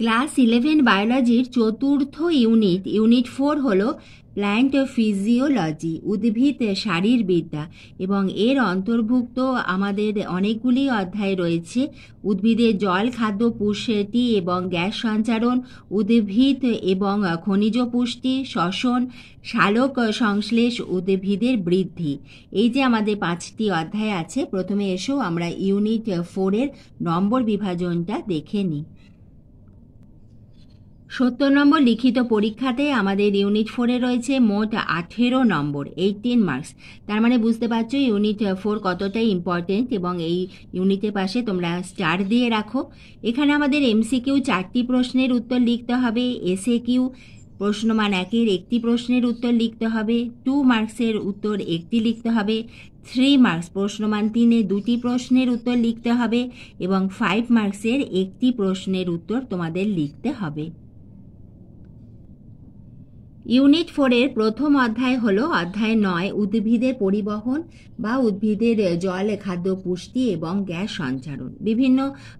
class eleven বায়োলজির চতুর্থ unit unit four হল প্ল্যান্ট ফিজিওলজি উদ্ভিদ শারীরবিদ্যা এবং এর অন্তর্ভুক্ত আমাদের অনেকগুলি অধ্যায় রয়েছে উদ্ভিদের জল খাদ্য পুষ্টি এবং গ্যাস সঞ্চারণ উদ্ভিদ এবং খনিজ পুষ্টি শ্বসন শালক সংশ্লেষ উদ্ভিদের বৃদ্ধি এই যে আমাদের পাঁচটি অধ্যায় আছে প্রথমে এসো আমরা ইউনিট ফোরের নম্বর বিভাজনটা দেখে নিই সত্তর নম্বর লিখিত পরীক্ষাতে আমাদের ইউনিট ফোরে রয়েছে মোট আঠেরো নম্বর এইটিন মার্কস তার মানে বুঝতে পারছো ইউনিট ফোর কতটাই ইম্পর্টেন্ট এবং এই ইউনিটের পাশে তোমরা স্টার দিয়ে রাখো এখানে আমাদের এমসিকিউ চারটি প্রশ্নের উত্তর লিখতে হবে এসে কিউ প্রশ্নমান একের একটি প্রশ্নের উত্তর লিখতে হবে টু মার্কসের উত্তর একটি লিখতে হবে থ্রি মার্কস প্রশ্নমান তিনে দুটি প্রশ্নের উত্তর লিখতে হবে এবং ফাইভ মার্কসের একটি প্রশ্নের উত্তর তোমাদের লিখতে হবে ইউনিট ফোরের প্রথম অধ্যায় হলো অধ্যায় নয় উদ্ভিদের পরিবহন বা উদ্ভিদের জল খাদ্য পুষ্টি এবং গ্যাস সঞ্চারণ বিভিন্ন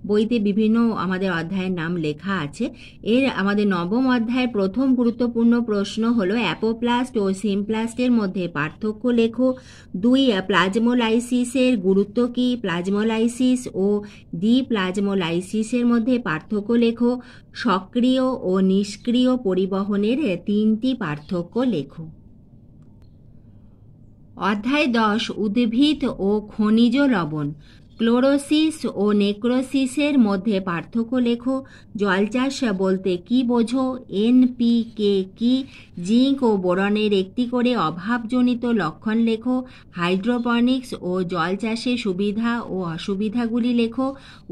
বইতে বিভিন্ন আমাদের অধ্যায়ের নাম লেখা আছে এর আমাদের নবম অধ্যায়ের প্রথম গুরুত্বপূর্ণ প্রশ্ন হল অ্যাপোপ্লাস্ট ও সিমপ্লাস্টের মধ্যে পার্থক্য লেখো দুই প্লাজমোলাইসিসের গুরুত্ব কি প্লাজমোলাইসিস ও ডি প্লাজমোলাইসিসের মধ্যে পার্থক্য লেখো সক্রিয় ও নিষ্ক্রিয় পরিবহনের তিনটি পার্থক্য লেখো অধ্যায় দশ উদ্ভিদ ও খনিজ লবণ ক্লোরোসিস ও নেক্রোসিসের মধ্যে পার্থক্য লেখো জল চাষ বলতে কি বোঝো এনপিকে কি জিঙ্ক ও বোরনের একটি করে অভাবজনিত লক্ষণ লেখো হাইড্রোপনিক্স ও জল চাষের সুবিধা ও অসুবিধাগুলি লেখো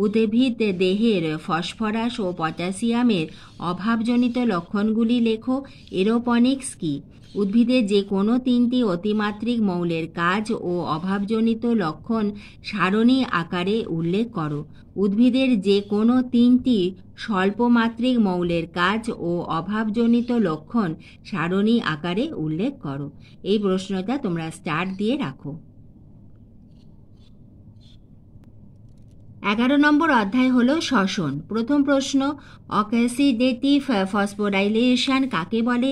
উদ্ভিদ দেহের ফসফরাস ও পটাশিয়ামের অভাবজনিত লক্ষণগুলি লেখো এরোপনিক্স কি উদ্ভিদে যে কোনো তিনটি অতিমাত্রিক মৌলের কাজ ও অভাবজনিত লক্ষণ সারণী আকারে উল্লেখ করো উদ্ভিদের যে কোনো তিনটি স্বল্পমাত্রিক মৌলের কাজ ও অভাবজনিত লক্ষণ সারণী আকারে উল্লেখ করো এই প্রশ্নটা তোমরা স্টার দিয়ে রাখো এগারো নম্বর অধ্যায় হল শ্বসন প্রথম প্রশ্ন অক্যাসিডেটিভ ফসফোরাইলেশন কাকে বলে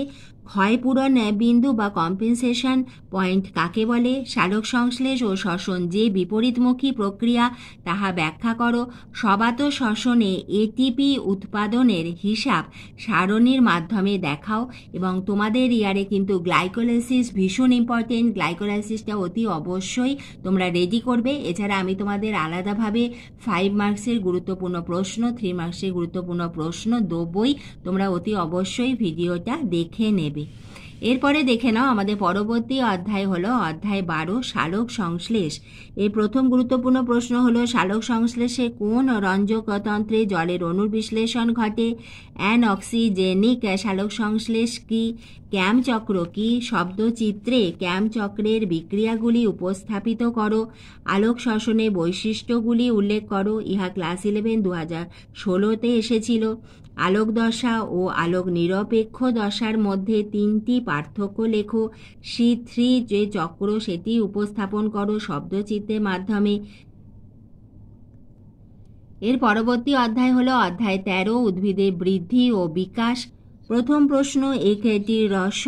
পূরণে বিন্দু বা কম্পেনসেশন পয়েন্ট কাকে বলে সালোক সংশ্লেষ ও শ্বসন যে বিপরীতমুখী প্রক্রিয়া তাহা ব্যাখ্যা করো সবাত শ্বসনে এটিপি উৎপাদনের হিসাব সারণীর মাধ্যমে দেখাও এবং তোমাদের ইয়ারে কিন্তু গ্লাইকোলাইসিস ভীষণ ইম্পর্টেন্ট গ্লাইকোলাইসিসটা অতি অবশ্যই তোমরা রেডি করবে এছাড়া আমি তোমাদের আলাদাভাবে ফাইভ মার্কসের গুরুত্বপূর্ণ প্রশ্ন থ্রি মার্কসের গুরুত্বপূর্ণ প্রশ্ন দেবই তোমরা অতি অবশ্যই ভিডিওটা দেখে নেবে হবে এরপরে দেখে নাও আমাদের পরবর্তী অধ্যায় হলো অধ্যায় বারো শালক সংশ্লেষ এই প্রথম গুরুত্বপূর্ণ প্রশ্ন হল শালক সংশ্লেষে কোন রঞ্জকতন্ত্রে জলের অণুর বিশ্লেষণ ঘটে অক্সিজেনিক শালক সংশ্লেষ কি ক্যামচক্র কি শব্দচিত্রে ক্যামচক্রের বিক্রিয়াগুলি উপস্থাপিত করো আলোক শ্বসনে বৈশিষ্ট্যগুলি উল্লেখ করো ইহা ক্লাস ইলেভেন দু হাজার ষোলোতে এসেছিল আলোক দশা ও আলোক নিরপেক্ষ দশার মধ্যে তিনটি পার্থক্য লেখো সি থ্রি যে চক্র সেটি উপস্থাপন করো শব্দচিত্রের মাধ্যমে এর পরবর্তী অধ্যায় হলো অধ্যায় ১৩ উদ্ভিদের বৃদ্ধি ও বিকাশ প্রথম প্রশ্ন একেটির রস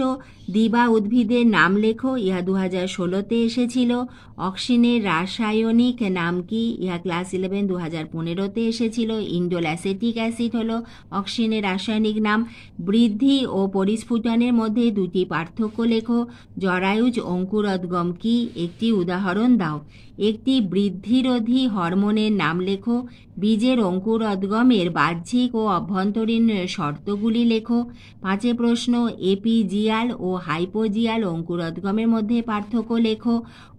দিবা উদ্ভিদের নাম লেখো ইহা দু হাজার ষোলোতে এসেছিল অক্সিনের রাসায়নিক নাম কি ইহা ক্লাস ইলেভেন দু হাজার পনেরোতে এসেছিল ইন্ডোল অ্যাসেটিক অ্যাসিড হল অক্সিনের রাসায়নিক নাম বৃদ্ধি ও পরিস্ফুটনের মধ্যে দুটি পার্থক্য লেখো জরায়ুজ অঙ্কুরোদ্গম কি একটি উদাহরণ দাও একটি বৃদ্ধিরোধী হরমোনের নাম লেখো বীজের অঙ্কুরোদ্গমের বাহ্যিক ও অভ্যন্তরীণ শর্তগুলি লেখো পাঁচে প্রশ্ন এপিজিয়াল ও হাইপোজিয়াল অঙ্কুরোদ্গমের মধ্যে পার্থক্য লেখো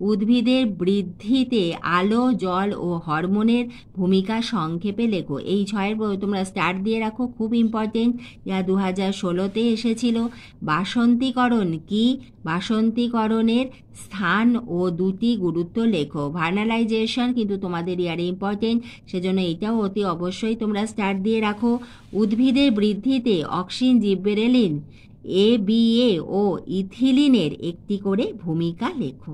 উদ্ভিদের বৃদ্ধিতে আলো জল ও হরমোনের ভূমিকা সংক্ষেপে লেখো এই ছয়ের তোমরা স্টার্ট দিয়ে রাখো খুব ইম্পর্টেন্ট যা দু হাজার ষোলোতে এসেছিল বাসন্তীকরণ কি বাসন্তীকরণের স্থান ও দুটি গুরুত্ব লেখো ভার্নালাইজেশন কিন্তু তোমাদের ইয়ারে ইম্পর্টেন্ট সেজন্য এটাও অতি অবশ্যই তোমরা স্টার্ট দিয়ে রাখো উদ্ভিদের বৃদ্ধিতে auxin gibberellin A B A ও ইথিলিনের একটি করে ভূমিকা লেখো